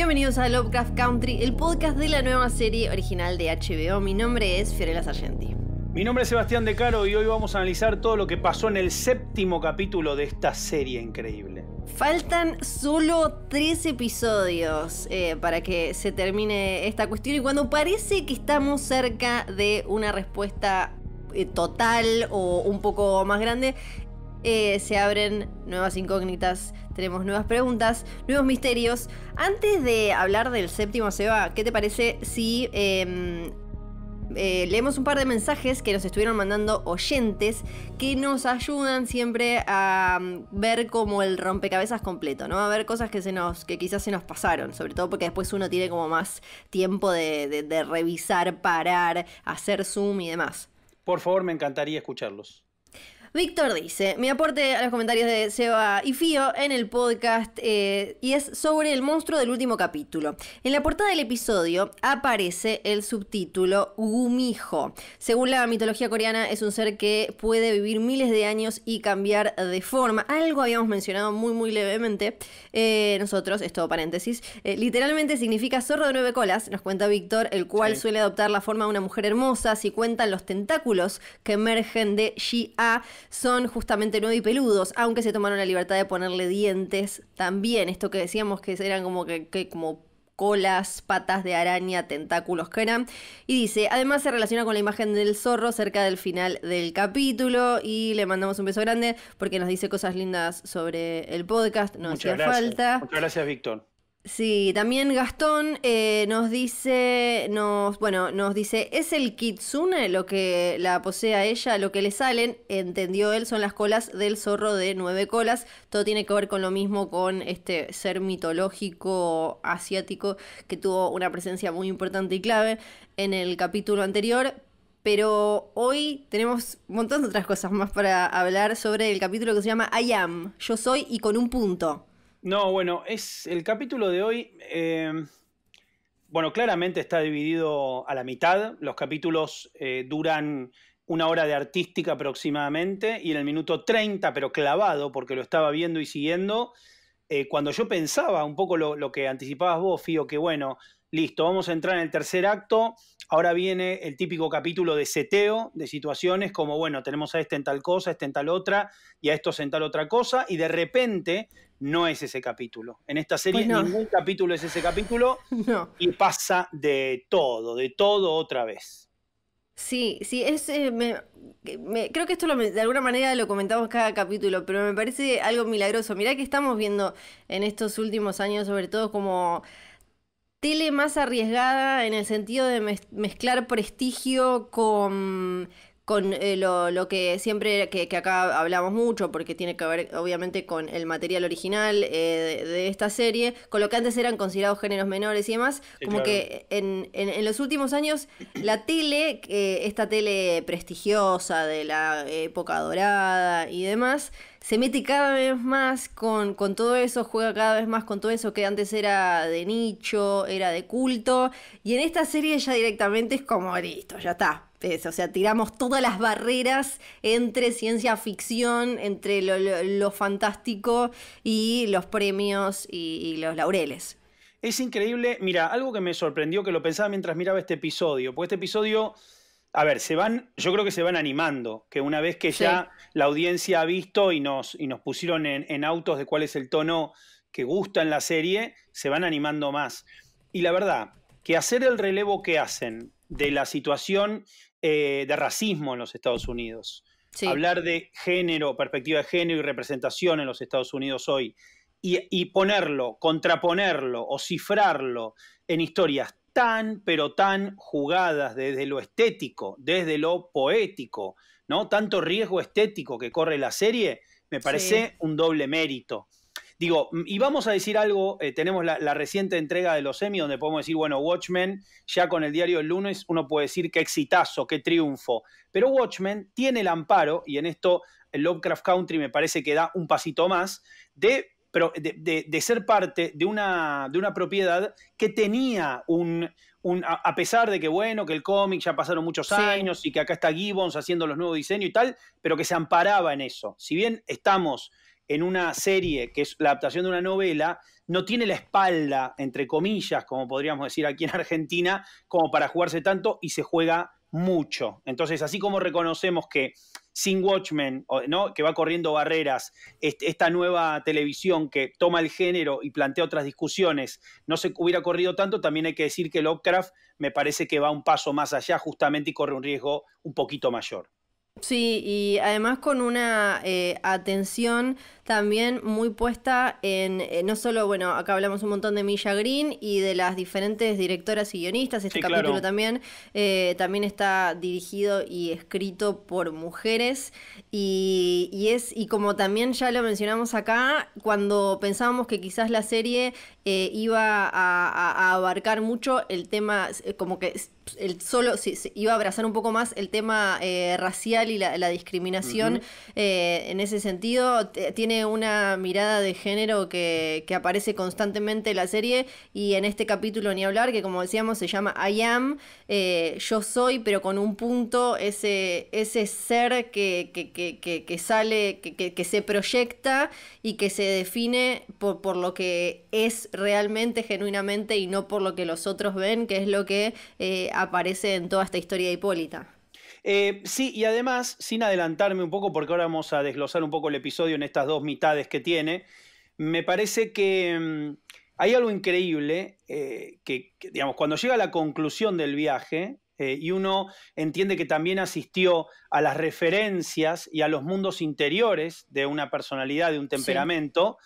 Bienvenidos a Lovecraft Country, el podcast de la nueva serie original de HBO. Mi nombre es Fiorella Sargenti. Mi nombre es Sebastián De Caro y hoy vamos a analizar todo lo que pasó en el séptimo capítulo de esta serie increíble. Faltan solo tres episodios eh, para que se termine esta cuestión y cuando parece que estamos cerca de una respuesta eh, total o un poco más grande, eh, se abren nuevas incógnitas, tenemos nuevas preguntas, nuevos misterios. Antes de hablar del séptimo, Seba, ¿qué te parece si em, eh, leemos un par de mensajes que nos estuvieron mandando oyentes que nos ayudan siempre a em, ver como el rompecabezas completo, ¿no? A ver cosas que se nos, que quizás se nos pasaron, sobre todo porque después uno tiene como más tiempo de revisar, parar, hacer zoom y demás. Por favor, me encantaría escucharlos. Víctor dice, mi aporte a los comentarios de Seba y Fío en el podcast eh, y es sobre el monstruo del último capítulo. En la portada del episodio aparece el subtítulo Gumijo. Según la mitología coreana es un ser que puede vivir miles de años y cambiar de forma. Algo habíamos mencionado muy muy levemente eh, nosotros, esto paréntesis, eh, literalmente significa zorro de nueve colas, nos cuenta Víctor, el cual suele adoptar la forma de una mujer hermosa si cuentan los tentáculos que emergen de Shi-A son justamente nueve y peludos, aunque se tomaron la libertad de ponerle dientes también. Esto que decíamos que eran como que, como colas, patas de araña, tentáculos que eran. Y dice, además se relaciona con la imagen del zorro cerca del final del capítulo y le mandamos un beso grande porque nos dice cosas lindas sobre el podcast, no hacía falta. Muchas gracias, Víctor. Sí, también Gastón eh, nos dice, nos, bueno, nos dice, es el kitsune lo que la posee a ella, lo que le salen, entendió él, son las colas del zorro de nueve colas. Todo tiene que ver con lo mismo con este ser mitológico asiático que tuvo una presencia muy importante y clave en el capítulo anterior, pero hoy tenemos un montón de otras cosas más para hablar sobre el capítulo que se llama I Am, yo soy y con un punto. No, bueno, es el capítulo de hoy. Em, bueno, claramente está dividido a la mitad. Los capítulos eh, duran una hora de artística aproximadamente y en el minuto 30, pero clavado, porque lo estaba viendo y siguiendo, eh, cuando yo pensaba un poco lo, que anticipabas vos, Fío, que bueno, listo, vamos a entrar en el tercer acto, ahora viene el típico capítulo de seteo, de situaciones como, bueno, tenemos a este en tal cosa, este en tal otra, y a estos en tal otra cosa, y de repente no es ese capítulo. En esta serie ningún capítulo es ese capítulo no. y pasa de todo, de todo otra vez. Sí, sí, es, eh, creo que esto de alguna manera lo comentamos cada capítulo, pero me parece algo milagroso. Mirá que estamos viendo en estos últimos años, sobre todo como tele más arriesgada en el sentido de mezclar prestigio con con eh, lo, que siempre, que, que, acá hablamos mucho, porque tiene que ver obviamente con el material original eh, de, esta serie, con lo que antes eran considerados géneros menores y demás, como que en, los últimos años la tele, esta tele prestigiosa de la época dorada y demás, se mete cada vez más con, con, todo eso, juega cada vez más con todo eso que antes era de nicho, era de culto, y en esta serie ya directamente es como listo, ya está, o sea, tiramos todas las barreras entre ciencia ficción, entre lo, fantástico y los premios y, los laureles. Es increíble, mira, algo que me sorprendió que lo pensaba mientras miraba este episodio, porque este episodio a ver, se van, yo creo que se van animando, que una vez que ya la audiencia ha visto y nos, y nos pusieron en, en, autos de cuál es el tono que gusta en la serie, se van animando más. Y la verdad, que hacer el relevo que hacen de la situación eh, de racismo en los Estados Unidos. Hablar de género, perspectiva de género y representación en los Estados Unidos hoy. Y, ponerlo, contraponerlo o cifrarlo en historias tan, pero tan jugadas desde lo estético, desde lo poético, ¿no? Tanto riesgo estético que corre la serie, me parece un doble mérito. Digo, mm, y vamos a decir algo, eh, tenemos la, reciente entrega de los Emmy, donde podemos decir, bueno, Watchmen, ya con el diario del lunes, uno puede decir qué exitazo, qué triunfo. Pero Watchmen tiene el amparo, y en esto el Lovecraft Country me parece que da un pasito más, de, ser parte de una, de una propiedad que tenía un, a, pesar de que, bueno, que el cómic ya pasaron muchos años y que acá está Gibbons haciendo los nuevos diseños y tal, pero que se amparaba en eso. Si bien estamos en una serie que es la adaptación de una novela, no tiene la espalda, entre comillas, como podríamos decir aquí en Argentina, como para jugarse tanto y se juega mucho. Entonces, así como reconocemos que sin Watchmen, ¿no? que va corriendo barreras, este, esta nueva televisión que toma el género y plantea otras discusiones, no se hubiera corrido tanto, también hay que decir que Lovecraft me parece que va un paso más allá justamente y corre un riesgo un poquito mayor. Sí, y además con una eh, atención también muy puesta en, eh, no solo, bueno, acá hablamos un montón de Milla Green y de las diferentes directoras y guionistas, este capítulo también, eh, también está dirigido y escrito por mujeres y, es, y como también ya lo mencionamos acá, cuando pensábamos que quizás la serie eh, iba a, abarcar mucho el tema, como que el solo sí, iba a abrazar un poco más el tema racial y la, discriminación en ese sentido tiene una mirada de género que, aparece constantemente en la serie y en este capítulo ni hablar, que como decíamos se llama I Am, eh, yo soy, pero con un punto, ese, ese ser que, que, que, sale, que, se proyecta y que se define por, lo que es realmente, genuinamente y no por lo que los otros ven, que es lo que eh, aparece en toda esta historia de Hipólita. Eh, sí, y además, sin adelantarme un poco, porque ahora vamos a desglosar un poco el episodio en estas dos mitades que tiene, me parece que mm, hay algo increíble, eh, que, digamos, cuando llega a la conclusión del viaje, eh, y uno entiende que también asistió a las referencias y a los mundos interiores de una personalidad, de un temperamento,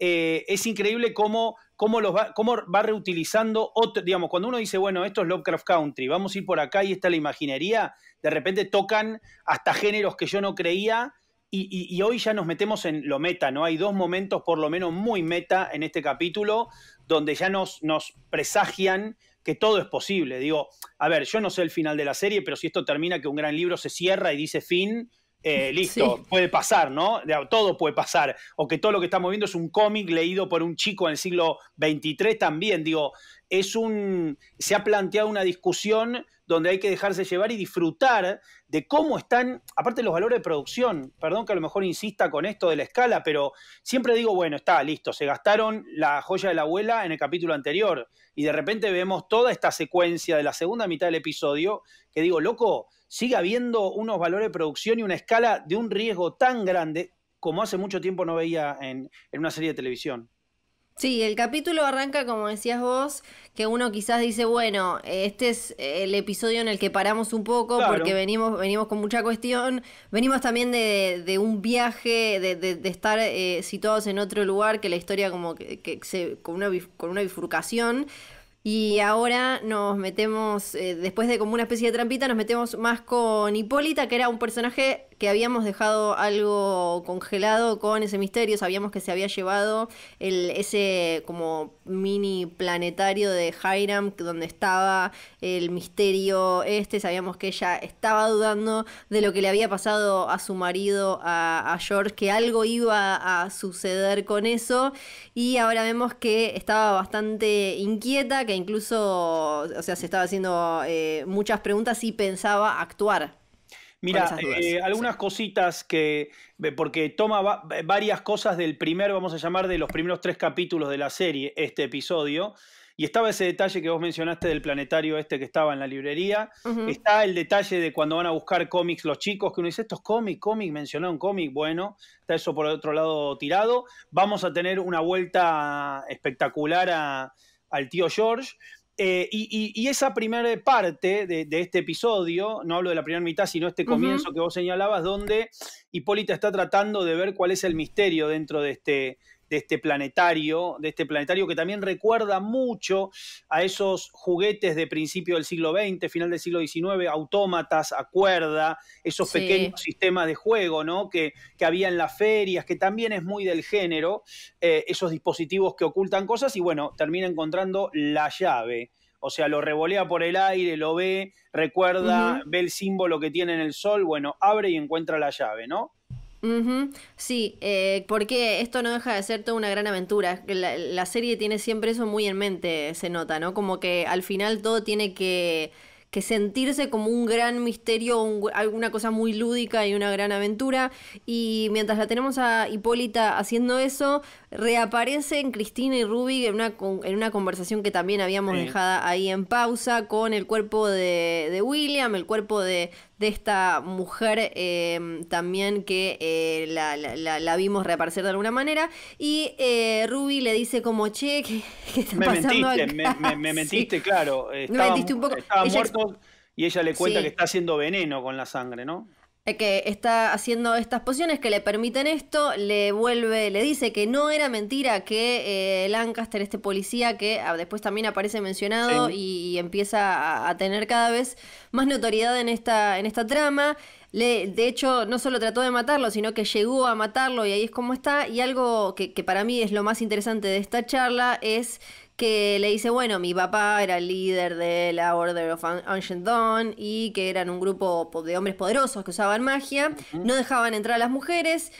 es increíble cómo cómo, los va, va reutilizando, otro, digamos, cuando uno dice, bueno, esto es Lovecraft Country, vamos a ir por acá y está la imaginería, de repente tocan hasta géneros que yo no creía. Y, hoy ya nos metemos en lo meta, ¿no? Hay dos momentos por lo menos muy meta en este capítulo donde ya nos, nos presagian que todo es posible. Digo, a ver, yo no sé el final de la serie, pero si esto termina que un gran libro se cierra y dice fin, eh, listo, puede pasar, ¿no? Todo puede pasar. O que todo lo que estamos viendo es un cómic leído por un chico en el siglo XXIII también. Digo, es un. Se ha planteado una discusión donde hay que dejarse llevar y disfrutar de cómo están, aparte los valores de producción. Perdón que a lo mejor insista con esto de la escala, pero siempre digo, bueno, está listo, se gastaron la joya de la abuela en el capítulo anterior. Y de repente vemos toda esta secuencia de la segunda mitad del episodio que digo, loco sigue habiendo unos valores de producción y una escala de un riesgo tan grande como hace mucho tiempo no veía en, una serie de televisión. Sí, el capítulo arranca, como decías vos, que uno quizás dice, bueno, este es el episodio en el que paramos un poco porque venimos, venimos con mucha cuestión, venimos también de, un viaje, de, estar eh, situados en otro lugar, que la historia como que, se, con una bifurcación, y ahora nos metemos, eh, después de como una especie de trampita, nos metemos más con Hipólita, que era un personaje que habíamos dejado algo congelado con ese misterio, sabíamos que se había llevado el, ese como mini planetario de Hiram, donde estaba el misterio este, sabíamos que ella estaba dudando de lo que le había pasado a su marido, a, George, que algo iba a suceder con eso, y ahora vemos que estaba bastante inquieta, que incluso, o sea, se estaba haciendo eh, muchas preguntas y pensaba actuar. Mira, eh, algunas cositas que, eh, porque toma eh, varias cosas del primer, vamos a llamar, de los primeros tres capítulos de la serie, este episodio. Y estaba ese detalle que vos mencionaste del planetario este que estaba en la librería. Está el detalle de cuando van a buscar cómics los chicos, que uno dice, estos cómics, cómics, mencionaron cómic, bueno, está eso por otro lado tirado. Vamos a tener una vuelta espectacular a, al tío George. Eh, y, esa primera parte de, este episodio, no hablo de la primera mitad, sino este comienzo que vos señalabas, donde Hipólita está tratando de ver cuál es el misterio dentro de este, de este planetario, de este planetario que también recuerda mucho a esos juguetes de principio del siglo XX, final del siglo XIX, autómatas, a cuerda, esos pequeños sistemas de juego, ¿no? Que, había en las ferias, que también es muy del género, eh, esos dispositivos que ocultan cosas y bueno, termina encontrando la llave. O sea, lo revolea por el aire, lo ve, recuerda, ve el símbolo que tiene en el sol, bueno, abre y encuentra la llave, ¿no? Sí, eh, porque esto no deja de ser toda una gran aventura. La, la, serie tiene siempre eso muy en mente, se nota, ¿no? Como que al final todo tiene que, que sentirse como un gran misterio, alguna cosa muy lúdica y una gran aventura. Y mientras la tenemos a Hipólita haciendo eso, reaparecen Cristina y Ruby en una, en una conversación que también habíamos dejado ahí en pausa con el cuerpo de, William, el cuerpo de, esta mujer eh, también que eh, la, la, vimos reaparecer de alguna manera. Y eh, Ruby le dice como, che, ¿qué, está me pasando mentiste, Me, mentiste, claro. Estaba, me un muerto y ella le cuenta que está haciendo veneno con la sangre, ¿no? Eh, que está haciendo estas pociones que le permiten esto, le vuelve, le dice que no era mentira que eh, Lancaster, este policía que ah, después también aparece mencionado y, empieza a, tener cada vez más notoriedad en esta, en esta trama. Le, de hecho, no solo trató de matarlo, sino que llegó a matarlo y ahí es como está. Y algo que para mí es lo más interesante de esta charla es que le dice, bueno, mi papá era el líder de la Order of Ancient Dawn y que eran un grupo de hombres poderosos que usaban magia, no dejaban entrar a las mujeres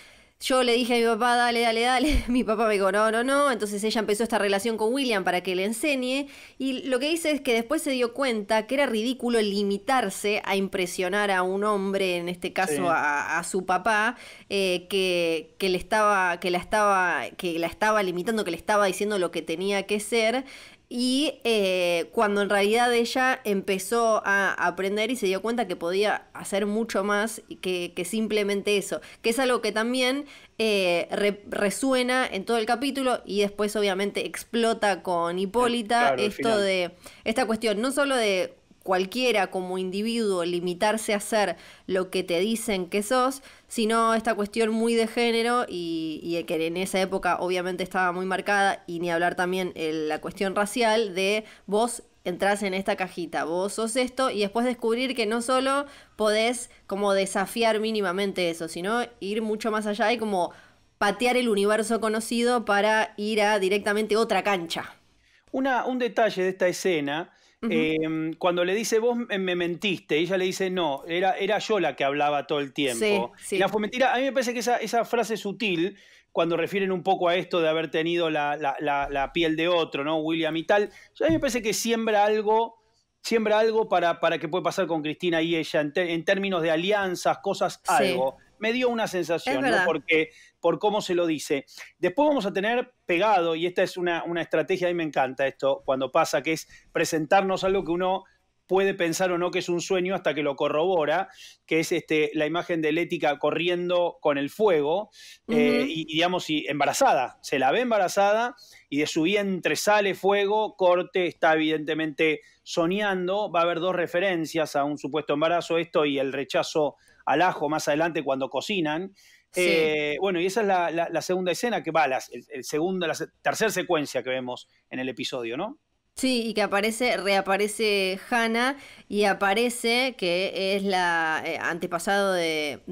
yo le dije a mi papá, dale, dale, dale. Mi papá me dijo, no, no, no. Entonces ella empezó esta relación con William para que le enseñe. Y lo que hice es que después se dio cuenta que era ridículo limitarse a impresionar a un hombre, en este caso a, su papá, eh, que, que, le estaba, que la estaba, que la estaba limitando, que le estaba diciendo lo que tenía que ser. Y eh, cuando en realidad ella empezó a aprender y se dio cuenta que podía hacer mucho más que, que simplemente eso, que es algo que también eh, resuena en todo el capítulo y después obviamente explota con Hipólita esto de esta cuestión, no solo de cualquiera como individuo limitarse a ser lo que te dicen que sos, sino esta cuestión muy de género y, que en esa época obviamente estaba muy marcada y ni hablar también de eh, la cuestión racial de vos entras en esta cajita, vos sos esto, y después descubrir que no solo podés como desafiar mínimamente eso, sino ir mucho más allá y como patear el universo conocido para ir a directamente otra cancha. un detalle de esta escena Em, cuando le dice, vos me mentiste, ella le dice, no, era, era yo la que hablaba todo el tiempo. la fue mentira. A mí me parece que esa, frase sutil, cuando refieren un poco a esto de haber tenido la, piel de otro, ¿no? William y tal, a mí me parece que siembra algo siembra algo para, para que puede pasar con Cristina y ella en, términos de alianzas, cosas, algo. Me dio una sensación, ¿no? Porque por cómo se lo dice. Después vamos a tener pegado, y esta es una, estrategia, a mí me encanta esto cuando pasa, que es presentarnos algo que uno puede pensar o no que es un sueño hasta que lo corrobora, que es este, la imagen de Lética corriendo con el fuego eh, y, digamos, y embarazada, se la ve embarazada y de su vientre sale fuego, corte, está evidentemente soñando, va a haber dos referencias a un supuesto embarazo, esto y el rechazo al ajo más adelante cuando cocinan, eh, bueno, y esa es la, segunda escena que va, la, el, segundo, la tercera secuencia que vemos en el episodio, ¿no? Sí, y que aparece, reaparece Hannah y aparece, que es la eh, antepasado de,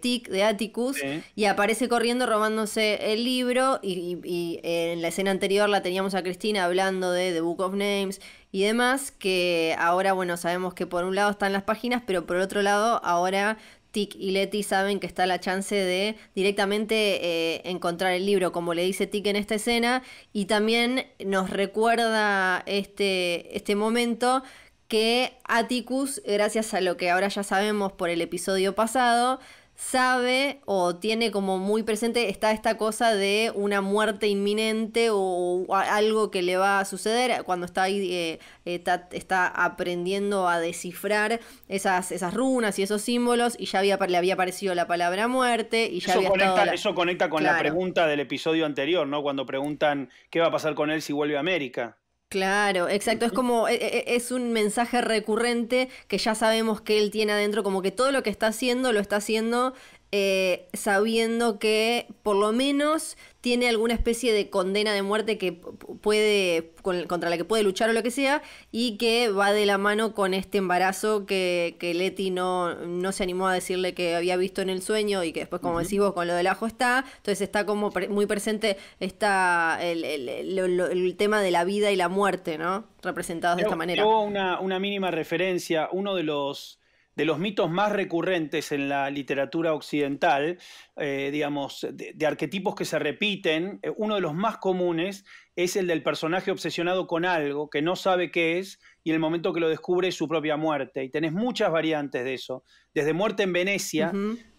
Tic, de Atticus, y aparece corriendo robándose el libro y, y, en la escena anterior la teníamos a Cristina hablando de The Book of Names y demás, que ahora, bueno, sabemos que por un lado están las páginas, pero por otro lado ahora Tic y Leti saben que está la chance de directamente eh, encontrar el libro, como le dice Tic en esta escena, y también nos recuerda este, este momento que Atticus, gracias a lo que ahora ya sabemos por el episodio pasado, sabe o tiene como muy presente, está esta cosa de una muerte inminente o, algo que le va a suceder cuando está eh, eh, está, aprendiendo a descifrar esas, runas y esos símbolos y ya había, le había aparecido la palabra muerte y eso conecta, con la pregunta del episodio anterior, ¿no? Cuando preguntan qué va a pasar con él si vuelve a América. Claro, exacto. Es como, e, e, e, es un mensaje recurrente que ya sabemos que él tiene adentro, como que todo lo que está haciendo lo está haciendo eh, sabiendo que por lo menos tiene alguna especie de condena de muerte que puede contra la que puede luchar o lo que sea y que va de la mano con este embarazo que, que Leti no, no se animó a decirle que había visto en el sueño y que después como decís vos con lo del ajo está entonces está como muy presente está el, tema de la vida y la muerte no representados de esta manera hubo una, una mínima referencia uno de los de los mitos más recurrentes en la literatura occidental, eh, digamos, de, arquetipos que se repiten, eh, uno de los más comunes es el del personaje obsesionado con algo que no sabe qué es y en el momento que lo descubre es su propia muerte. Y tenés muchas variantes de eso, desde muerte en Venecia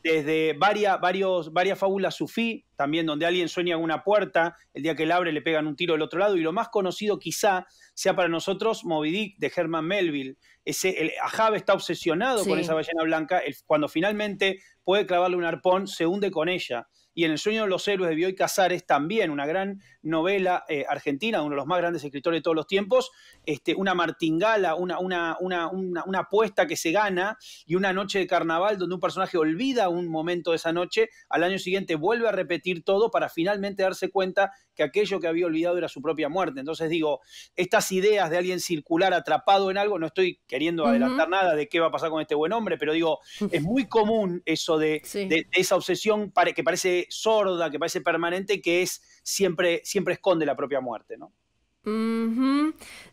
desde varias, varios, varias fábulas sufí, también donde alguien sueña una puerta, el día que la abre le pegan un tiro del otro lado, y lo más conocido quizá sea para nosotros Moby Dick de Herman Melville. Ese, el, Ahab está obsesionado con esa ballena blanca, cuando finalmente puede clavarle un arpón, se hunde con ella. Y en el sueño de los héroes de Bioy Casares también, una gran novela eh, argentina, uno de los más grandes escritores de todos los tiempos, este, una martingala, una, una, una, apuesta que se gana y una noche de carnaval donde un personaje olvida un momento de esa noche, al año siguiente vuelve a repetir todo para finalmente darse cuenta que aquello que había olvidado era su propia muerte. Entonces digo, estas ideas de alguien circular atrapado en algo, no estoy queriendo adelantar nada de qué va a pasar con este buen hombre, pero digo, es muy común eso de esa obsesión que parece sorda, que parece permanente, que es siempre, siempre esconde la propia muerte, ¿no?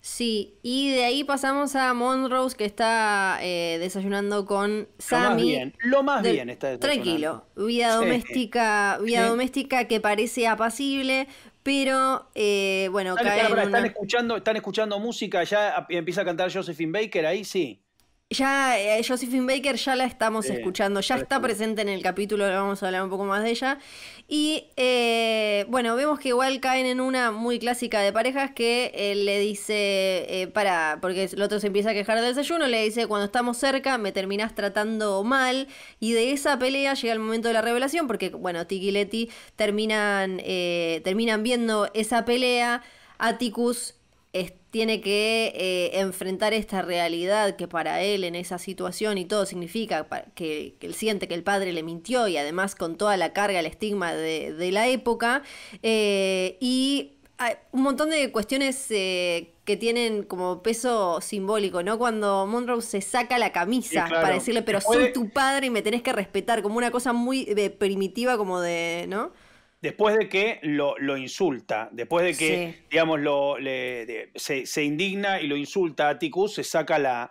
Sí, y de ahí pasamos a Monrose que está eh, desayunando con Sammy. Lo más bien, está desayunando. Tranquilo, vida doméstica, vida doméstica que parece apacible, pero eh, bueno, cae están escuchando, están escuchando música, ya empieza a cantar Josephine Baker ahí, sí. Ya, eh, Josephine Baker ya la estamos escuchando, ya está presente en el capítulo, vamos a hablar un poco más de ella. Y eh, bueno, vemos que igual caen en una muy clásica de parejas que él eh, le dice, para, porque el otro se empieza a quejar del desayuno, le dice, cuando estamos cerca me terminás tratando mal. Y de esa pelea llega el momento de la revelación, porque bueno, Tiki y Leti terminan, terminan viendo esa pelea. Aticus es este, tiene que eh, enfrentar esta realidad que para él en esa situación y todo significa que, él siente que el padre le mintió y además con toda la carga, el estigma de, de la época. Eh, y un montón de cuestiones eh, que tienen como peso simbólico, ¿no? Cuando Monroe se saca la camisa para decirle, pero soy tu padre y me tenés que respetar, como una cosa muy primitiva como de, ¿no? después de que lo, insulta, después de que, digamos, se, indigna y lo insulta a Ticus, se saca la,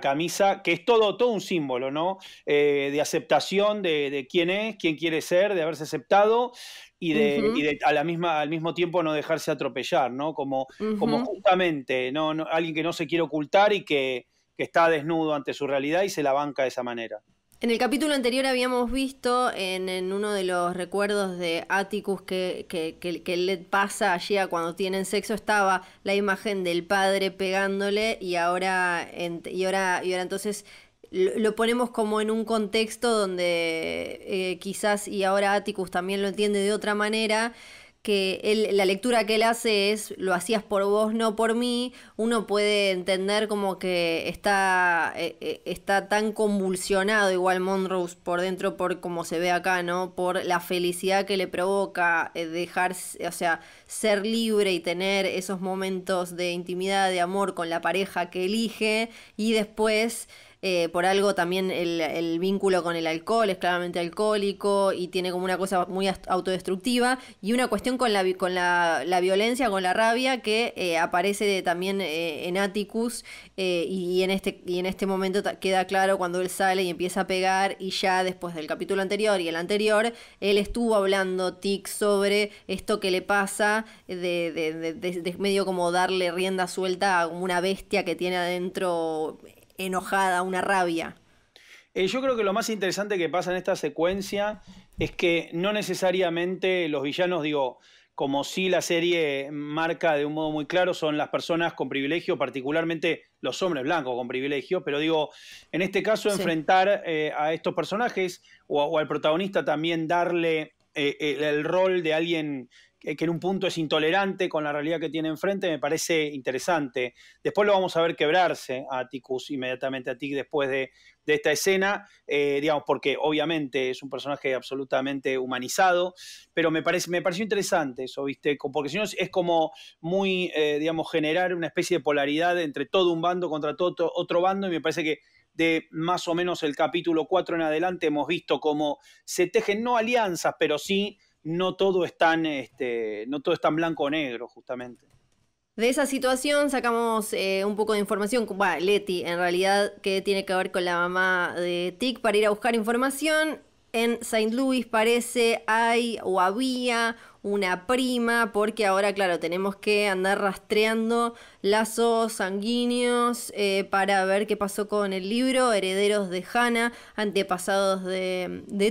camisa, que es todo, todo un símbolo, ¿no? Eh, de aceptación de, quién es, quién quiere ser, de haberse aceptado y de, a la misma, al mismo tiempo no dejarse atropellar, ¿no? Como, como justamente, Alguien que no se quiere ocultar y que está desnudo ante su realidad y se la banca de esa manera. En el capítulo anterior habíamos visto en, uno de los recuerdos de Atticus que, que, que, le pasa allí a cuando tienen sexo, estaba la imagen del padre pegándole y ahora, y ahora, y ahora entonces lo ponemos como en un contexto donde eh, quizás y ahora Atticus también lo entiende de otra manera que la lectura que él hace es lo hacías por vos, no por mí, uno puede entender como que está, eh, eh, está tan convulsionado igual Monroe por dentro, por como se ve acá, ¿no? Por la felicidad que le provoca eh, dejar, o sea, ser libre y tener esos momentos de intimidad, de amor con la pareja que elige y después... Eh, por algo también el, vínculo con el alcohol es claramente alcohólico y tiene como una cosa muy autodestructiva y una cuestión con la, con la, violencia, con la rabia que eh, aparece también eh, en Atticus y, en este, y en este momento queda claro cuando él sale y empieza a pegar y ya después del capítulo anterior y el anterior, él estuvo hablando Tic sobre esto que le pasa de, de, de, de medio como darle rienda suelta a una bestia que tiene adentro enojada, una rabia. Eh, yo creo que lo más interesante que pasa en esta secuencia es que no necesariamente los villanos, digo, como si la serie marca de un modo muy claro, son las personas con privilegio, particularmente los hombres blancos con privilegio, pero digo, en este caso enfrentar eh, a estos personajes o, al protagonista también darle eh, el, rol de alguien eh, que en un punto es intolerante con la realidad que tiene enfrente, me parece interesante. Después lo vamos a ver quebrarse a Ticus, inmediatamente a Tic después de, esta escena, eh, digamos, porque obviamente es un personaje absolutamente humanizado, pero me, parece, me pareció interesante eso, ¿viste? Porque si no es como muy, eh, digamos, generar una especie de polaridad entre todo un bando contra todo otro, otro bando y me parece que de más o menos el capítulo 4 en adelante hemos visto cómo se tejen no alianzas, pero sí no todo es tan, este, no todo es tan blanco o negro, justamente. De esa situación sacamos eh, un poco de información, bueno, Leti en realidad, que tiene que ver con la mamá de Tic para ir a buscar información en Saint Louis parece hay o había una prima, porque ahora, claro, tenemos que andar rastreando lazos sanguíneos eh, para ver qué pasó con el libro, Herederos de Hannah, antepasados de, de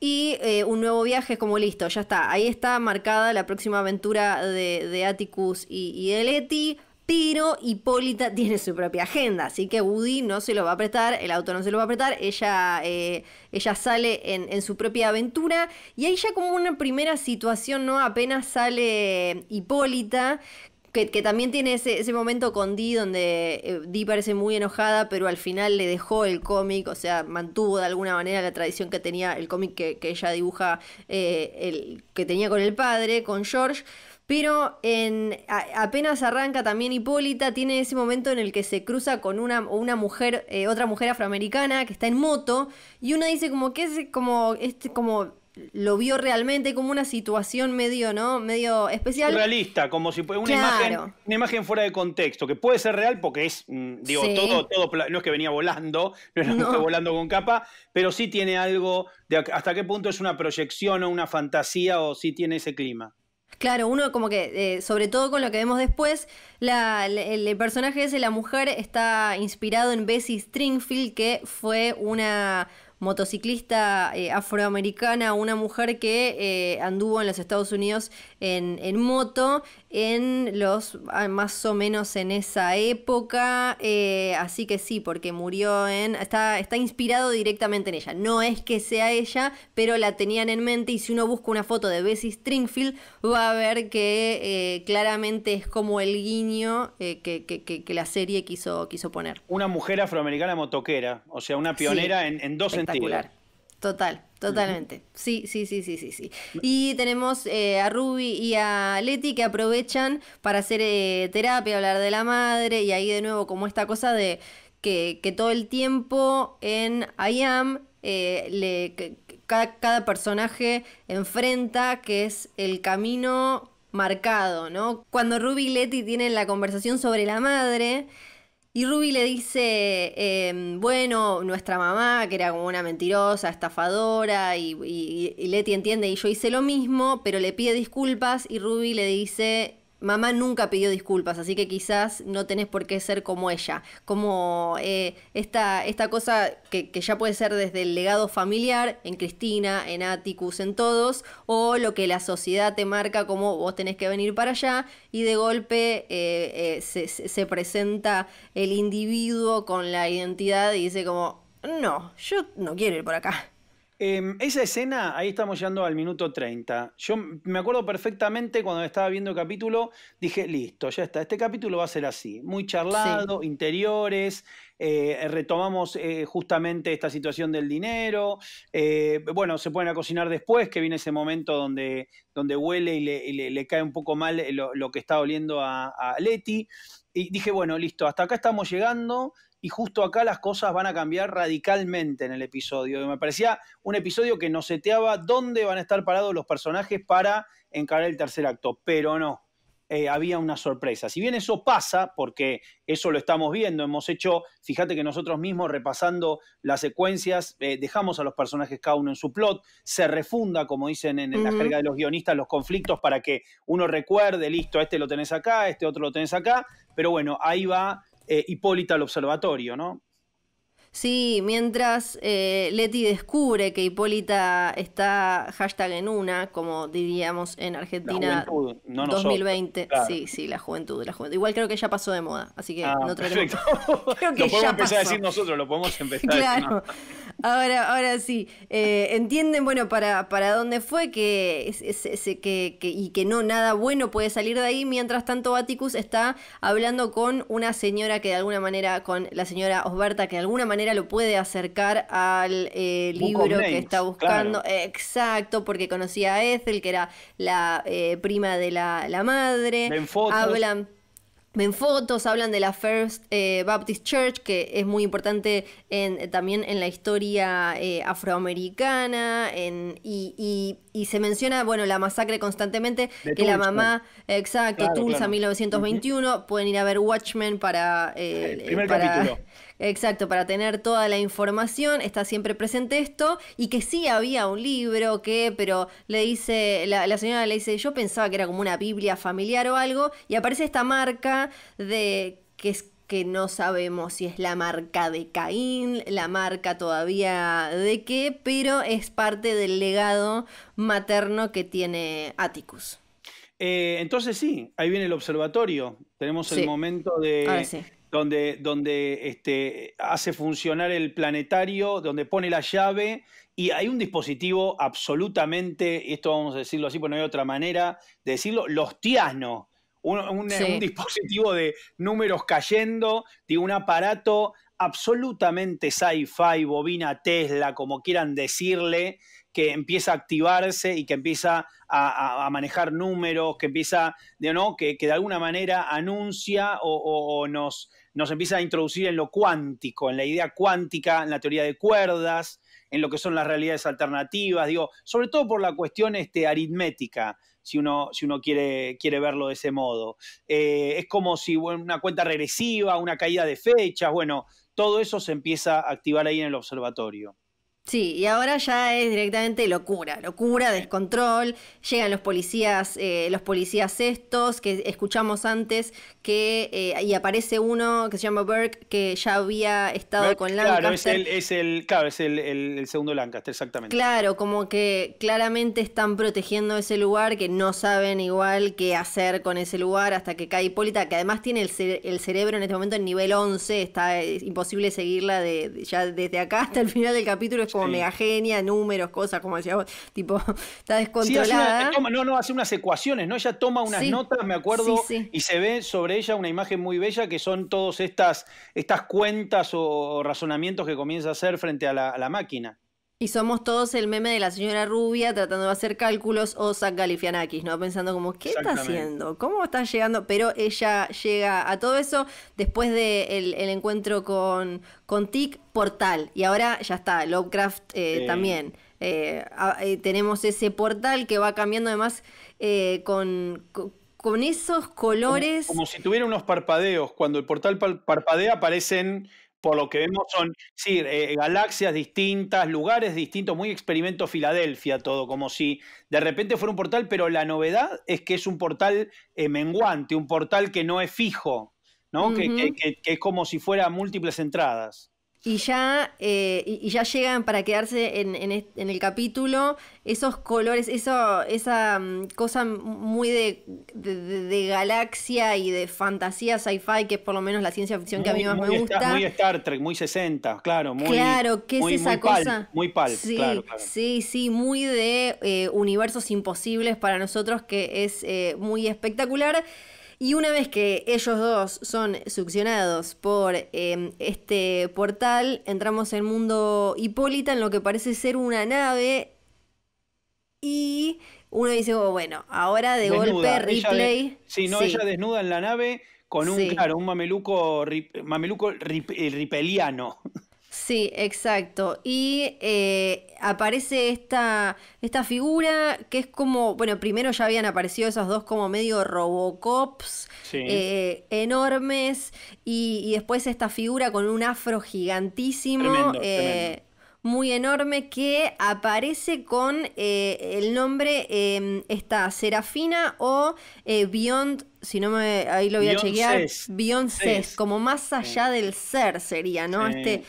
y eh, un nuevo viaje como listo, ya está, ahí está marcada la próxima aventura de, Atticus y, y de Leti pero Hipólita tiene su propia agenda, así que Woody no se lo va a apretar, el auto no se lo va a apretar, ella, eh, ella sale en, su propia aventura y ahí ya como una primera situación, ¿no? Apenas sale Hipólita, que, también tiene ese, ese, momento con Dee donde eh, Dee parece muy enojada, pero al final le dejó el cómic, o sea, mantuvo de alguna manera la tradición que tenía el cómic que, ella dibuja, eh, el, que tenía con el padre, con George. Pero en, apenas arranca también Hipólita, tiene ese momento en el que se cruza con una, una mujer, eh, otra mujer afroamericana que está en moto, y una dice como que es este, como, lo vio realmente como una situación medio, ¿no? Medio especial. Realista, como si fuera una, imagen, una imagen fuera de contexto, que puede ser real porque es, mm, digo, todo, todo, no es que venía volando, no es que volando con capa, pero sí tiene algo de hasta qué punto es una proyección o una fantasía o sí tiene ese clima. Claro, uno como que, eh, sobre todo con lo que vemos después, la, el, personaje ese, la mujer, está inspirado en Bessie Stringfield, que fue una motociclista eh, afroamericana, una mujer que eh, anduvo en los Estados Unidos en, en moto en los ah, más o menos en esa época. Eh, así que sí, porque murió en. Está, está inspirado directamente en ella. No es que sea ella, pero la tenían en mente. Y si uno busca una foto de Bessie Stringfield, va a ver que eh, claramente es como el guiño eh, que, que, la serie quiso, quiso poner. Una mujer afroamericana motoquera, o sea, una pionera en, en, dos sentidos. Total. Totalmente. Sí, sí, sí, sí, sí, sí. Y tenemos eh, a Ruby y a Leti que aprovechan para hacer eh, terapia, hablar de la madre y ahí de nuevo como esta cosa de que, que todo el tiempo en I Am eh, le, cada, cada personaje enfrenta que es el camino marcado, ¿no? Cuando Ruby y Leti tienen la conversación sobre la madre, y Ruby le dice, em, bueno, nuestra mamá, que era como una mentirosa, estafadora, y, y Leti entiende, y yo hice lo mismo, pero le pide disculpas, y Ruby le dice, mamá nunca pidió disculpas, así que quizás no tenés por qué ser como ella. Como eh, esta, esta cosa que, que, ya puede ser desde el legado familiar, en Cristina, en Atticus, en todos, o lo que la sociedad te marca como vos tenés que venir para allá y de golpe eh, eh, se, se presenta el individuo con la identidad y dice como, no, yo no quiero ir por acá. Em, esa escena, ahí estamos llegando al minuto 30. Yo me acuerdo perfectamente cuando estaba viendo el capítulo, dije, listo, ya está, este capítulo va a ser así, muy charlado, interiores, eh, retomamos eh, justamente esta situación del dinero, eh, bueno, se ponen a cocinar después, que viene ese momento donde, donde huele y, le, cae un poco mal lo, que está oliendo a, a Leti. Y dije, bueno, listo, hasta acá estamos llegando, y justo acá las cosas van a cambiar radicalmente en el episodio. me parecía un episodio que nos seteaba dónde van a estar parados los personajes para encarar el tercer acto, pero no. Eh, había una sorpresa. Si bien eso pasa, porque eso lo estamos viendo, hemos hecho, fíjate que nosotros mismos repasando las secuencias, eh, dejamos a los personajes cada uno en su plot, se refunda, como dicen en, la jerga de los guionistas, los conflictos para que uno recuerde, listo, este lo tenés acá, este otro lo tenés acá, pero bueno, ahí va eh, Hipólita al observatorio, ¿no? Sí, mientras eh, Leti descubre que Hipólita está hashtag en una, como diríamos en Argentina 2020. Sí, sí, la juventud, la juventud. Igual creo que ya pasó de moda, así que ah, no traeremos. lo podemos empezar a decir nosotros, lo podemos empezar a decir. Ahora, ahora sí. Eh, entienden, bueno, para, para dónde fue eh, que, que, y que no nada bueno puede salir de ahí. Mientras tanto, Atticus está hablando con una señora que de alguna manera, con la señora Osberta, que de alguna manera lo puede acercar al eh, libro que está buscando. Exacto, porque conocía a Ethel, que era la prima de la, madre. Hablan ven fotos, hablan de la First eh, Baptist Church, que es muy importante eh, también en la historia eh, afroamericana, y, se menciona, bueno, la masacre constantemente, que la mamá, exacto, Tulsa 1921, pueden ir a ver Watchmen para... Exacto, para tener toda la información, está siempre presente esto, y que sí había un libro que, pero le dice, la, señora le dice, yo pensaba que era como una Biblia familiar o algo, y aparece esta marca de que es que no sabemos si es la marca de Caín, la marca todavía de qué, pero es parte del legado materno que tiene Atticus. Eh, entonces sí, ahí viene el observatorio. Tenemos el momento de, sí donde, donde este, hace funcionar el planetario, donde pone la llave y hay un dispositivo absolutamente, esto vamos a decirlo así, porque no hay otra manera de decirlo, los tianos, Un, dispositivo de números cayendo, un aparato absolutamente sci-fi, bobina Tesla, como quieran decirle, que empieza a activarse y que empieza a, manejar números, que empieza, ¿no? que, de alguna manera anuncia o nos, nos empieza a introducir en lo cuántico, en la idea cuántica, en la teoría de cuerdas, en lo que son las realidades alternativas, digo, sobre todo por la cuestión este, aritmética, si uno, si uno quiere, quiere verlo de ese modo. Eh, es como si una cuenta regresiva, una caída de fechas, bueno, todo eso se empieza a activar ahí en el observatorio. Sí, y ahora ya es directamente locura, locura, descontrol. Llegan los policías, eh, los policías estos que escuchamos antes, que eh, y aparece uno que se llama Burke que ya había estado con Lancaster. Claro, es el, el, segundo Lancaster, exactamente. Claro, como que claramente están protegiendo ese lugar, que no saben igual qué hacer con ese lugar hasta que cae Hipólita, que además tiene el, el cerebro en este momento en nivel 11, está imposible seguirla de, ya desde acá hasta el final del capítulo como mega genia, números, cosas, como decía tipo, está descontrolada. Eh, no, no, hace unas ecuaciones, ¿no? Ella toma unas notas, me acuerdo, y se ve sobre ella una imagen muy bella que son todas estas, estas cuentas o razonamientos que comienza a hacer frente a la, a la máquina. Y somos todos el meme de la señora rubia tratando de hacer cálculos o Zach Galifianakis, ¿no? Pensando como, ¿qué está haciendo? ¿Cómo está llegando? Pero ella llega a todo eso después del de el encuentro con, con Tic Portal. Y ahora ya está, Lovecraft eh, también. Eh, eh, tenemos ese portal que va cambiando además con, con esos colores. Como, si tuviera unos parpadeos. Cuando el portal parpadea aparecen por lo que vemos son eh, galaxias distintas, lugares distintos, muy experimento Filadelfia todo, como si de repente fuera un portal, pero la novedad es que es un portal eh, menguante, un portal que no es fijo, ¿no? que, es como si fuera múltiples entradas y ya, eh, y, ya llegan para quedarse en, el capítulo esos colores, eso, esa mm, cosa muy de, galaxia y de fantasía sci-fi, que es por lo menos la ciencia ficción que a mí más me gusta. muy Star Trek, muy 60, claro. Muy, claro, ¿qué es esa cosa? muy pal, sí, Sí, sí, muy de eh, universos imposibles para nosotros, que es eh, muy espectacular. Y una vez que ellos dos son succionados por em, este portal, entramos en el mundo Hipólita, en lo que parece ser una nave. Y uno dice, oh, bueno, ahora de golpe replay. sí, no, ella desnuda en la nave con un, claro, un mameluco, mameluco eh, ripeliano. Sí, exacto. Y eh, aparece esta, esta figura que es como, bueno, primero ya habían aparecido esos dos como medio Robocops eh, enormes y, después esta figura con un afro gigantísimo. Eh, muy enorme que aparece con eh, el nombre eh, esta Serafina o eh, Beyond, si no me ahí lo voy a chequear, Beyond como más allá del ser sería, ¿no? este,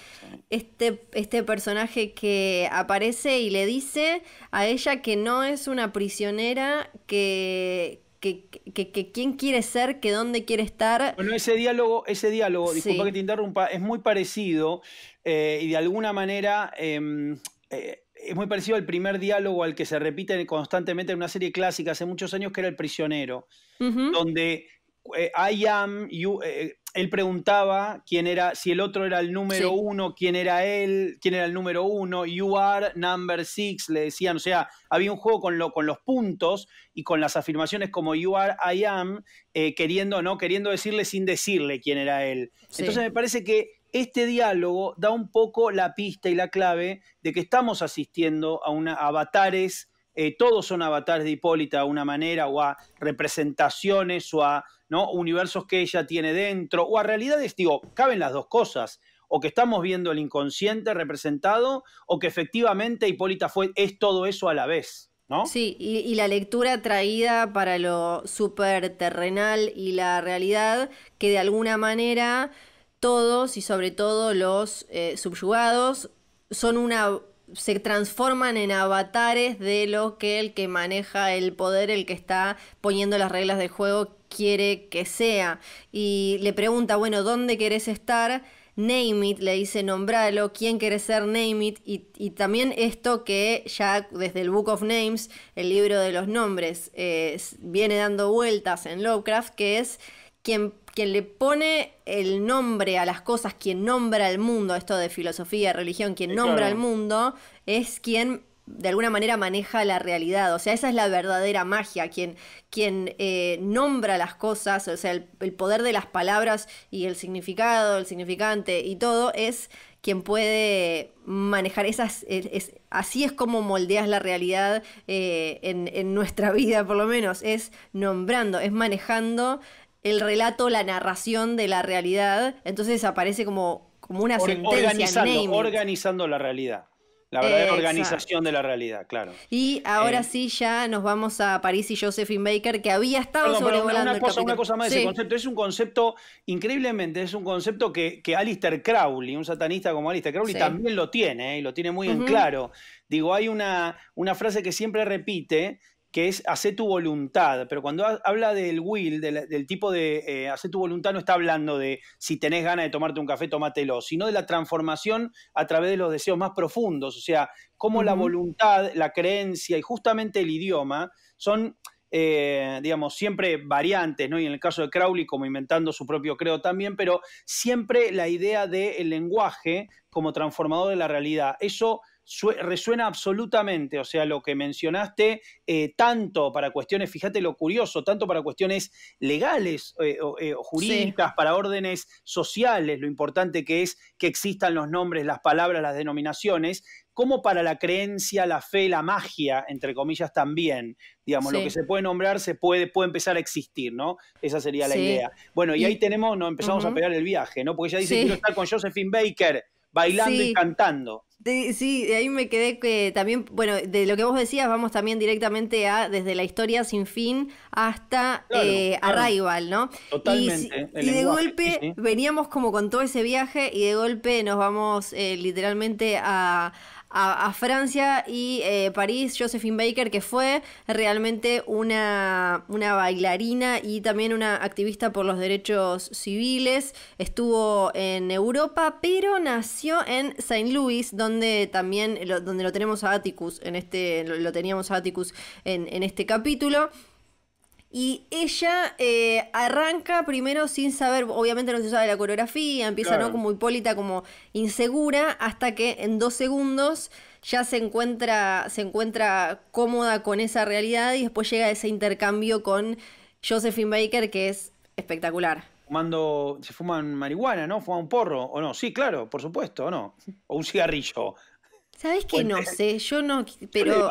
este este personaje que aparece y le dice a ella que no es una prisionera que que, quién quiere ser, que dónde quiere estar. Bueno, ese diálogo, ese diálogo, disculpa que te interrumpa, es muy parecido eh, y de alguna manera em, eh, es muy parecido al primer diálogo al que se repite constantemente en una serie clásica hace muchos años que era El prisionero, donde eh, I am, él preguntaba quién era, si el otro era el número uno, quién era él, quién era el número uno, you are number six, le decían, o sea, había un juego con, lo, con los puntos y con las afirmaciones como you are, I am, queriendo, ¿no? queriendo decirle sin decirle quién era él. Entonces me parece que este diálogo da un poco la pista y la clave de que estamos asistiendo a, una, avatares, eh, todos son avatares de Hipólita de una manera, o a representaciones, o a ¿no? universos que ella tiene dentro, o a realidades, digo, caben las dos cosas, o que estamos viendo el inconsciente representado, o que efectivamente Hipólita fue, es todo eso a la vez. ¿No? Sí, y, y, la lectura traída para lo superterrenal y la realidad, que de alguna manera todos y sobre todo los eh, subyugados son una se transforman en avatares de lo que el que maneja el poder, el que está poniendo las reglas del juego quiere que sea y le pregunta, bueno, ¿dónde querés estar? Name it, le dice nombralo, quién quiere ser Name it, y, también esto que ya desde el Book of Names, el libro de los nombres, eh, viene dando vueltas en Lovecraft, que es quien quien le pone el nombre a las cosas, quien nombra el mundo, esto de filosofía, religión, quien nombra el mundo, es quien de alguna manera maneja la realidad. O sea, esa es la verdadera magia, quien, quien eh, nombra las cosas, o sea, el, poder de las palabras y el significado, el significante y todo, es quien puede manejar esas... así es como moldeas la realidad eh, en, en, nuestra vida, por lo menos. Es nombrando, es manejando el relato, la narración de la realidad. Entonces aparece como, como una sentencia. Organizando, la realidad. La verdadera organización de la realidad, claro. Y ahora eh. sí ya nos vamos a París y Josephine Baker, que había estado sobrevolando una, más de ese concepto. Es un concepto, increíblemente, es un concepto que, que Alistair Crowley, un satanista como Alistair Crowley, también lo tiene, eh, y lo tiene muy en claro. Digo, hay una, una frase que siempre repite, que es hacer tu voluntad, pero cuando habla del will, del, tipo de eh, hacer tu voluntad, no está hablando de si tenés ganas de tomarte un café, tómatelo, sino de la transformación a través de los deseos más profundos, o sea, cómo la voluntad, la creencia y justamente el idioma son, eh, digamos, siempre variantes, ¿no? Y en el caso de Crowley, como inventando su propio creo también, pero siempre la idea del lenguaje como transformador de la realidad. Eso resuena absolutamente, o sea, lo que mencionaste, eh, tanto para cuestiones, fíjate lo curioso, tanto para cuestiones legales, eh, o eh, jurídicas, para órdenes sociales, lo importante que es que existan los nombres, las palabras, las denominaciones, como para la creencia, la fe, la magia, entre comillas, también. Digamos, lo que se puede nombrar se puede, puede empezar a existir, ¿no? Esa sería la idea. Bueno, y, ahí tenemos, no empezamos a pegar el viaje, ¿no? Porque ella dice, quiero estar con Josephine Baker, bailando y cantando. Sí, de ahí me quedé que también, bueno, de lo que vos decías, vamos también directamente a desde la historia sin fin hasta claro, eh, ¿no? Totalmente. Y, de golpe veníamos como con todo ese viaje y de golpe nos vamos eh, literalmente a, Francia y eh, París, Josephine Baker, que fue realmente una, una bailarina y también una activista por los derechos civiles. Estuvo en Europa, pero nació en Saint Louis, donde donde también, lo, donde lo tenemos a Atticus, en este, lo, teníamos a Atticus en, este capítulo. Y ella eh, arranca primero sin saber, obviamente no se sabe la coreografía, empieza ¿no? como Hipólita, como insegura, hasta que en dos segundos ya se encuentra, se encuentra cómoda con esa realidad y después llega ese intercambio con Josephine Baker que es espectacular fumando, se fuman marihuana, ¿no? Fuman un porro, ¿o no? Sí, claro, por supuesto, ¿o no? O un cigarrillo. ¿Sabes qué No sé, yo no, pero...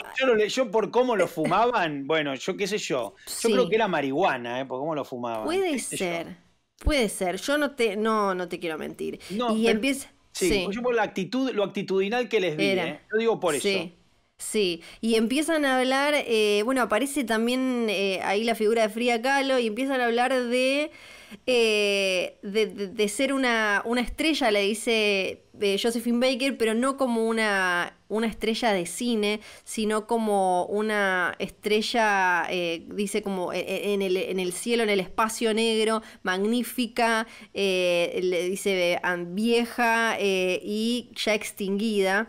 Yo, por cómo lo fumaban, bueno, yo qué sé yo. Yo creo que era marihuana, ¿eh? Por cómo lo fumaban. Puede ser, puede ser. Yo no te, no, no te quiero mentir. y empieza... Sí, yo por la actitud, lo actitudinal que les viene ¿eh? Yo digo por eso. Sí, y empiezan a hablar, eh, bueno, aparece también eh, ahí la figura de Fría Kahlo y empiezan a hablar de eh, de, ser una, estrella, le dice eh, Josephine Baker, pero no como una, estrella de cine, sino como una estrella, eh, dice como e, e, en el, en el, cielo, en el espacio negro, magnífica, le dice vieja y ya extinguida.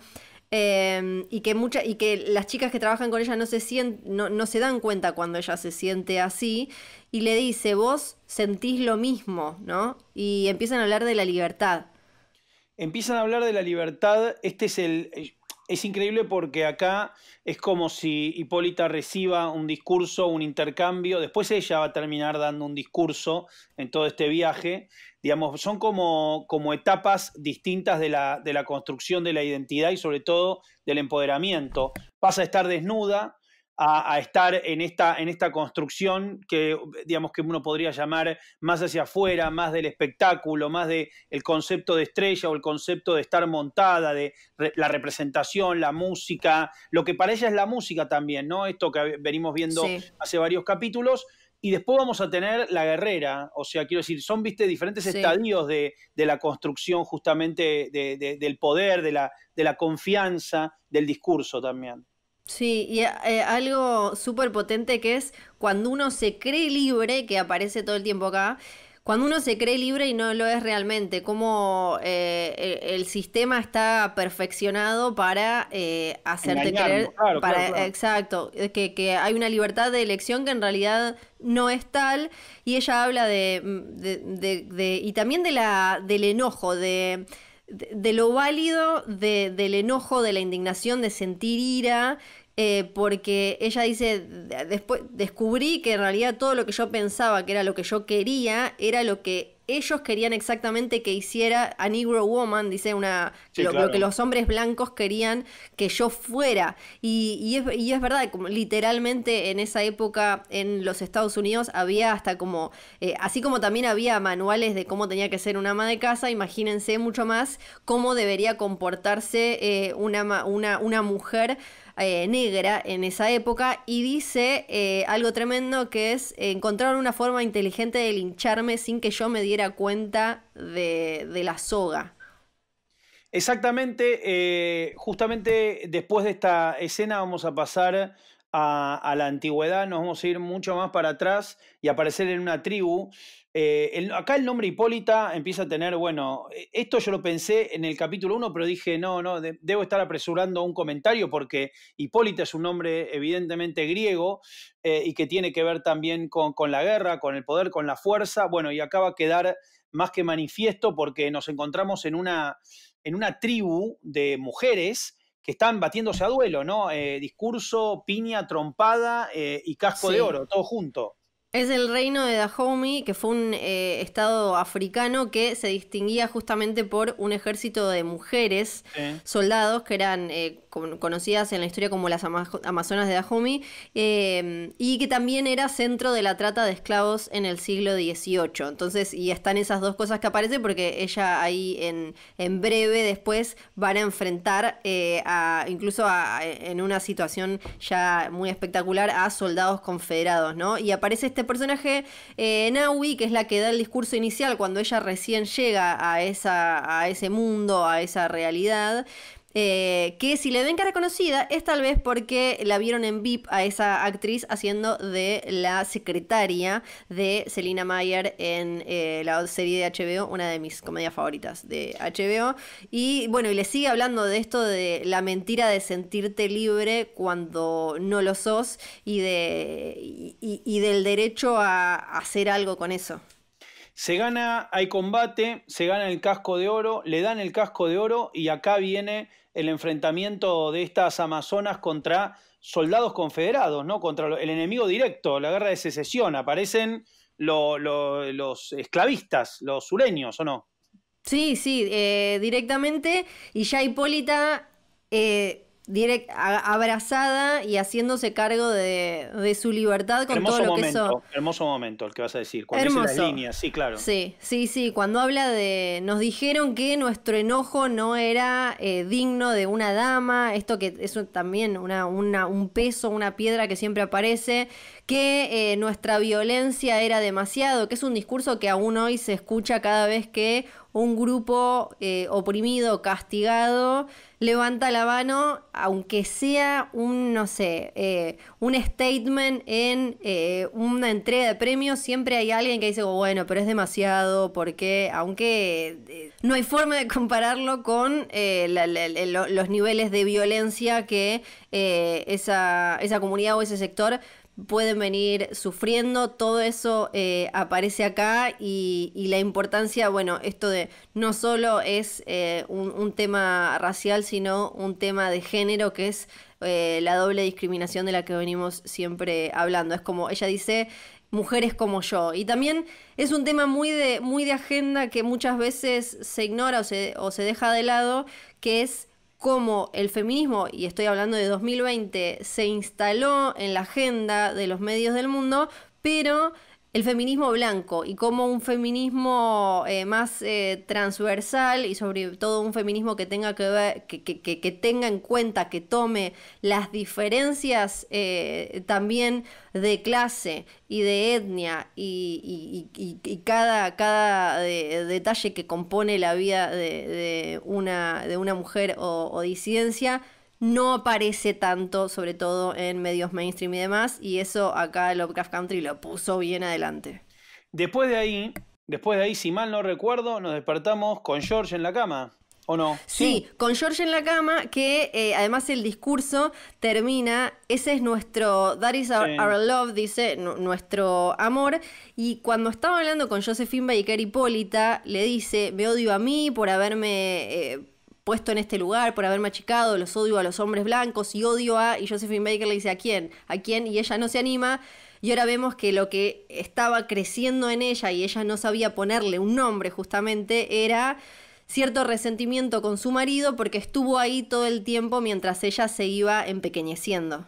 Em, y, que y que las chicas que trabajan con ella no se, sienten no, no se dan cuenta cuando ella se siente así y le dice, vos sentís lo mismo, ¿no? Y empiezan a hablar de la libertad. Empiezan a hablar de la libertad, este es el, es increíble porque acá es como si Hipólita reciba un discurso, un intercambio, después ella va a terminar dando un discurso en todo este viaje. Digamos, son como, como etapas distintas de la, de la construcción de la identidad y sobre todo del empoderamiento. Pasa a estar desnuda, a, estar en esta, en esta construcción que, digamos, que uno podría llamar más hacia afuera, más del espectáculo, más del concepto de estrella o el concepto de estar montada, de la representación, la música, lo que para ella es la música también, ¿no? Esto que venimos viendo hace varios capítulos. Y después vamos a tener la guerrera, o sea, quiero decir, son, viste, diferentes estadios de, la construcción justamente del poder, de la confianza, del discurso también. Sí, y eh, eh, algo súper potente que es cuando uno se cree libre, que aparece todo el tiempo acá, cuando uno se cree libre y no lo es realmente, como eh, e-, el, sistema está perfeccionado para hacerte creer, exacto, que, que, hay una libertad de elección que en realidad no es tal, y ella habla de, mm, de, de, de y también de la, del enojo, de de, lo válido del enojo, de la indignación, de sentir ira, eh, porque ella dice, después descubrí que en realidad todo lo que yo pensaba que era lo que yo quería, era lo que ellos querían exactamente que hiciera a Negro Woman, dice una lo, que los hombres blancos querían que yo fuera. Y, y, es, y es, verdad, como, literalmente en esa época en los Estados Unidos había hasta como, eh, así como también había manuales de cómo tenía que ser una ama de casa, imagínense mucho más cómo debería comportarse eh, una, una, una mujer eh, negra en esa época y dice eh, algo tremendo que es encontrar una forma inteligente de lincharme sin que yo me diera cuenta de, la soga. Exactamente, eh, justamente después de esta escena vamos a pasar a, a, la antigüedad, nos vamos a ir mucho más para atrás y aparecer en una tribu eh, acá el nombre Hipólita empieza a tener, bueno, eh, esto yo lo pensé en el capítulo 1, pero dije, no, no, debo estar apresurando un comentario porque Hipólita es un nombre evidentemente griego eh, y que tiene que ver también con, la guerra, con el poder, con la fuerza. Bueno, y acaba a quedar más que manifiesto porque nos encontramos en una, en una tribu de mujeres que están batiéndose a duelo, ¿no? discurso, piña, trompada y casco de oro, todo junto. Es el reino de Dahomey, que fue un eh, estado africano que se distinguía justamente por un ejército de mujeres, soldados, que eran eh, conocidas en la historia como las Amazonas de Dahomey, em, y que también era centro de la trata de esclavos en el siglo XVIII. Entonces, y están esas dos cosas que aparecen porque ella ahí en, breve después van a enfrentar eh, incluso en una situación ya muy espectacular a soldados confederados, ¿no? Y aparece este personaje, eh, Naui, que es la que da el discurso inicial cuando ella recién llega a, esa, a ese mundo, a esa realidad. Eh, que si le ven cara conocida es tal vez porque la vieron en VIP a esa actriz haciendo de la secretaria de Selina Mayer en eh, la serie de HBO, una de mis comedias favoritas de HBO. Y bueno, y le sigue hablando de esto de la mentira de sentirte libre cuando no lo sos y, de, y del derecho a hacer algo con eso. Se gana, hay combate, se gana el casco de oro, le dan el casco de oro y acá viene el enfrentamiento de estas amazonas contra soldados confederados, ¿no? Contra el enemigo directo, la guerra de secesión. Aparecen los esclavistas, los sureños, ¿o no? Sí, sí, eh, directamente. Y ya Hipólita eh, abrazada y haciéndose cargo de, su libertad con todo lo que eso. Hermoso momento el que vas a decir, cuando hermoso. sí, claro. Sí, sí, sí, cuando habla de. Nos dijeron que nuestro enojo no era eh, digno de una dama, esto que es también una, una, un peso, una piedra que siempre aparece, que eh, nuestra violencia era demasiado, que es un discurso que aún hoy se escucha cada vez que un grupo eh, oprimido, castigado, levanta la mano, aunque sea un, no sé, eh, un statement en eh, una entrega de premios, siempre hay alguien que dice, oh, bueno, pero es demasiado, porque aunque no hay forma de compararlo con los niveles de violencia que esa comunidad o ese sector pueden venir sufriendo, todo eso eh, aparece acá y, la importancia, bueno, esto de no solo es eh, un, tema racial, sino un tema de género que es eh, la doble discriminación de la que venimos siempre hablando. Es como ella dice, mujeres como yo. Y también es un tema muy de, muy de agenda que muchas veces se ignora o se, o se deja de lado, que es cómo el feminismo, y estoy hablando de 2020, se instaló en la agenda de los medios del mundo, pero el feminismo blanco y como un feminismo eh, más eh, transversal y sobre todo un feminismo que tenga que que, que, tenga en cuenta, que tome las diferencias eh, también de clase y de etnia y, y, y, cada, cada detalle que compone la vida de, de, una, de una mujer o, o disidencia no aparece tanto, sobre todo en medios mainstream y demás, y eso acá Lovecraft Country lo puso bien adelante. Después de ahí, después de ahí, si mal no recuerdo, nos despertamos con George en la cama. ¿O no? Sí, con George en la cama, que eh, además el discurso termina, ese es nuestro, that is our, love, dice, nuestro amor, y cuando estaba hablando con Josephine Baker Hipólita, le dice, me odio a mí por haberme... Eh, puesto en este lugar, por haber machicado, los odio a los hombres blancos y odio a... Y Josephine Baker le dice, ¿a quién? ¿A quién? Y ella no se anima. Y ahora vemos que lo que estaba creciendo en ella y ella no sabía ponerle un nombre justamente era cierto resentimiento con su marido porque estuvo ahí todo el tiempo mientras ella se iba empequeñeciendo.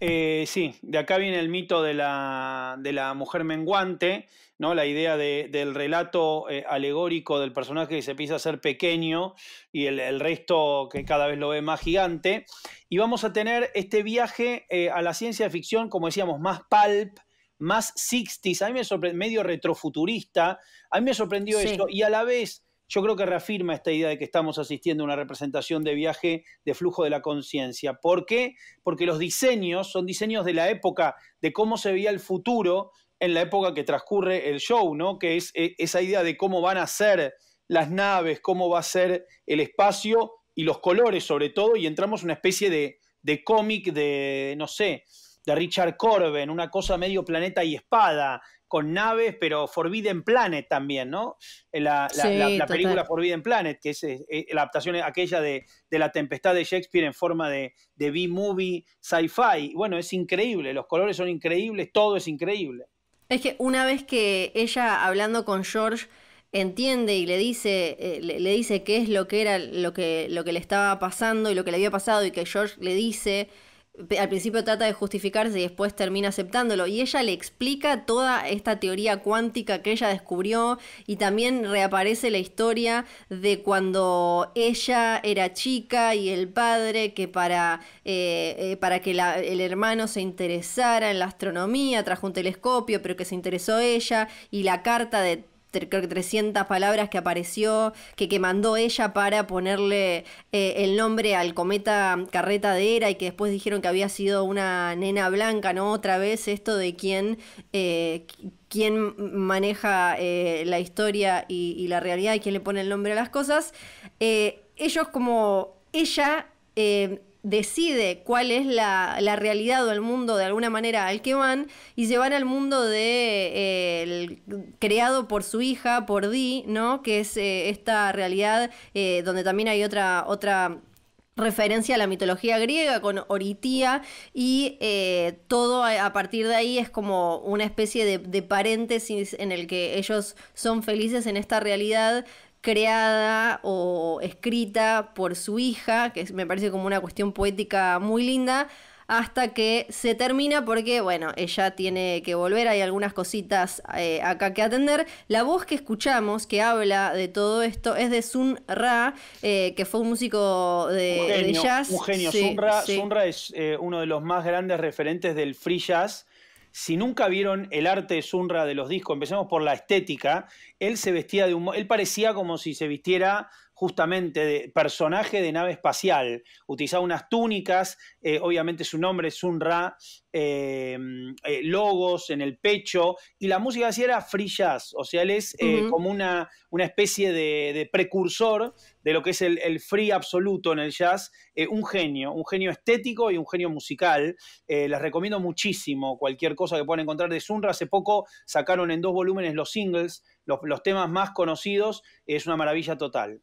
Eh, sí, de acá viene el mito de la, de la mujer menguante, la idea del relato eh, alegórico del personaje que se empieza a ser pequeño y el, resto que cada vez lo ve más gigante. Y vamos a tener este viaje eh, a la ciencia ficción, como decíamos, más pulp, más 60s, a mí me sorprendió, medio retrofuturista, a mí me sorprendió eso, y a la vez yo creo que reafirma esta idea de que estamos asistiendo a una representación de viaje de flujo de la conciencia. ¿Por qué? Porque los diseños son diseños de la época, de cómo se veía el futuro, en la época que transcurre el show, ¿no? Que es eh, esa idea de cómo van a ser las naves, cómo va a ser el espacio y los colores sobre todo, y entramos en una especie de, cómic de, no sé, de Richard Corben, una cosa medio planeta y espada, con naves, pero Forbidden Planet también, ¿no? Eh, la, película Forbidden Planet, que es, la adaptación aquella de, la tempestad de Shakespeare en forma de, de B-movie sci-fi. Bueno, es increíble, los colores son increíbles, todo es increíble. Es que una vez que ella hablando con George entiende y le dice, eh, le, dice qué es lo que era lo que, lo que le estaba pasando y lo que le había pasado y que George le dice al principio trata de justificarse y después termina aceptándolo. Y ella le explica toda esta teoría cuántica que ella descubrió y también reaparece la historia de cuando ella era chica y el padre que para, eh, eh, para que el hermano se interesara en la astronomía trajo un telescopio pero que se interesó ella y la carta de creo que 300 palabras que apareció, que, que mandó ella para ponerle eh, el nombre al cometa Carreta de Era, y que después dijeron que había sido una nena blanca, ¿no? Otra vez esto de quién, eh, maneja eh, la historia y, y, la realidad y quién le pone el nombre a las cosas. ellos como ella decide cuál es la, realidad o el mundo de alguna manera al que van y van al mundo de eh, creado por su hija, por Di, ¿no? Que es eh, esta realidad eh, donde también hay otra, otra referencia a la mitología griega con Oritía y todo a, partir de ahí es como una especie de, de, paréntesis en el que ellos son felices en esta realidad creada o escrita por su hija, que me parece como una cuestión poética muy linda, hasta que se termina porque, bueno, ella tiene que volver, hay algunas cositas eh, acá que atender. La voz que escuchamos, que habla de todo esto, es de Sun Ra, eh, que fue un músico de, jazz. Un genio, Sun, Ra, es eh, uno de los más grandes referentes del free jazz si nunca vieron el arte de Sunra de los discos, empecemos por la estética, él se vestía de un... Él parecía como si se vistiera justamente de personaje de nave espacial. Utilizaba unas túnicas, eh, obviamente su nombre es Sun Ra, eh, eh, logos en el pecho, y la música así era free jazz, o sea, él es como una, especie de, precursor de lo que es el, free absoluto en el jazz, un genio, un genio estético y un genio musical. les recomiendo muchísimo cualquier cosa que puedan encontrar de Sunra. Hace poco sacaron en dos volúmenes los singles, los temas más conocidos, es una maravilla total.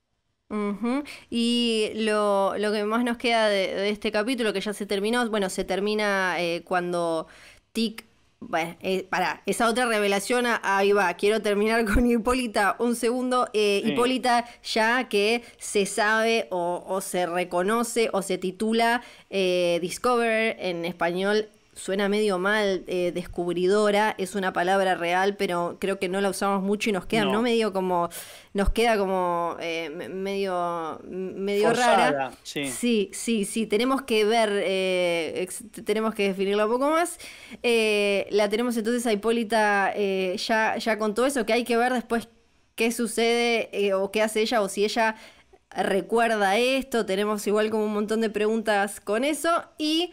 Y lo, que más nos queda de, este capítulo, que ya se terminó, bueno, se termina eh, cuando Tic bueno, eh, para esa otra revelación, ahí va, quiero terminar con Hipólita un segundo. Eh, Hipólita ya que se sabe o, se reconoce o se titula Discover en español suena medio mal, eh, descubridora, es una palabra real, pero creo que no la usamos mucho y nos queda, no, medio como, nos queda como eh, medio, medio rara. Sí. sí, sí, tenemos que ver, eh, tenemos que definirla un poco más. la tenemos entonces a Hipólita ya, ya con todo eso, que hay que ver después qué sucede o qué hace ella o si ella recuerda esto, tenemos igual como un montón de preguntas con eso y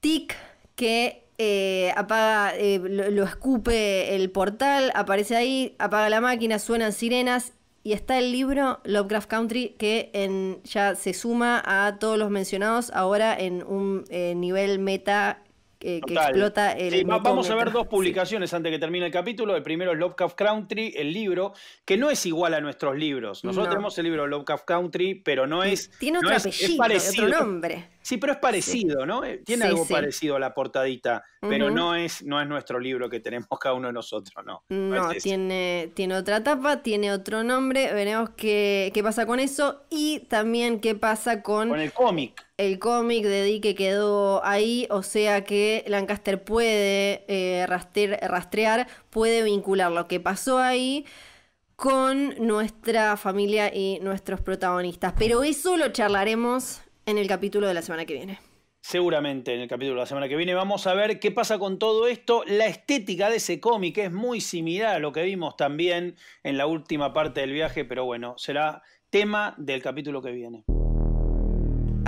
tic que eh, apaga, eh, lo, escupe el portal, aparece ahí, apaga la máquina, suenan sirenas. Y está el libro Lovecraft Country que en, ya se suma a todos los mencionados ahora en un eh, nivel meta que, explota el vamos a ver dos publicaciones antes antes que termine el capítulo. El primero es Lovecraft Country, el libro, que no es igual a nuestros libros. Nosotros tenemos el libro Lovecraft Country, pero no es. Tiene otro apellido, es, otro nombre. Sí, pero es parecido, ¿no? Eh, tiene algo parecido a la portadita, pero no es, no es nuestro libro que tenemos cada uno de nosotros, ¿no? No, tiene, tiene otra tapa, tiene otro nombre, veremos qué, qué pasa con eso y también qué pasa con... Con el cómic. El cómic de Di que quedó ahí, o sea que Lancaster puede eh, rastrear, puede vincular lo que pasó ahí con nuestra familia y nuestros protagonistas. Pero eso lo charlaremos en el capítulo de la semana que viene. Seguramente en el capítulo de la semana que viene vamos a ver qué pasa con todo esto. La estética de ese cómic es muy similar a lo que vimos también en la última parte del viaje, pero bueno, será tema del capítulo que viene.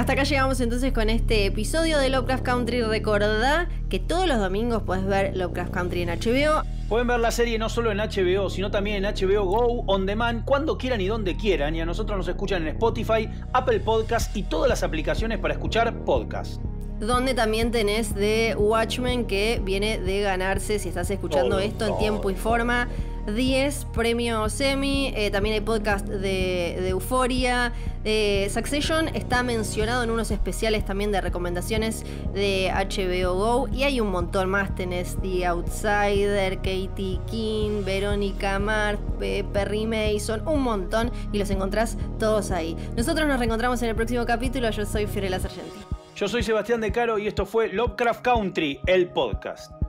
Hasta acá llegamos entonces con este episodio de Lovecraft Country. Recordá que todos los domingos puedes ver Lovecraft Country en HBO. Pueden ver la serie no solo en HBO, sino también en HBO Go, On Demand, cuando quieran y donde quieran. Y a nosotros nos escuchan en Spotify, Apple Podcast y todas las aplicaciones para escuchar podcast donde también tenés de Watchmen que viene de ganarse, si estás escuchando esto en tiempo y forma, 10, premio Semi, eh, también hay podcast de, Euforia. Eh, Succession está mencionado en unos especiales también de recomendaciones de HBO Go y hay un montón más. Tenés The Outsider, Katie King, Verónica mar Perry Mason, un montón y los encontrás todos ahí. Nosotros nos reencontramos en el próximo capítulo. Yo soy Fiorella Sargenti. Yo soy Sebastián De Caro y esto fue Lovecraft Country, el podcast.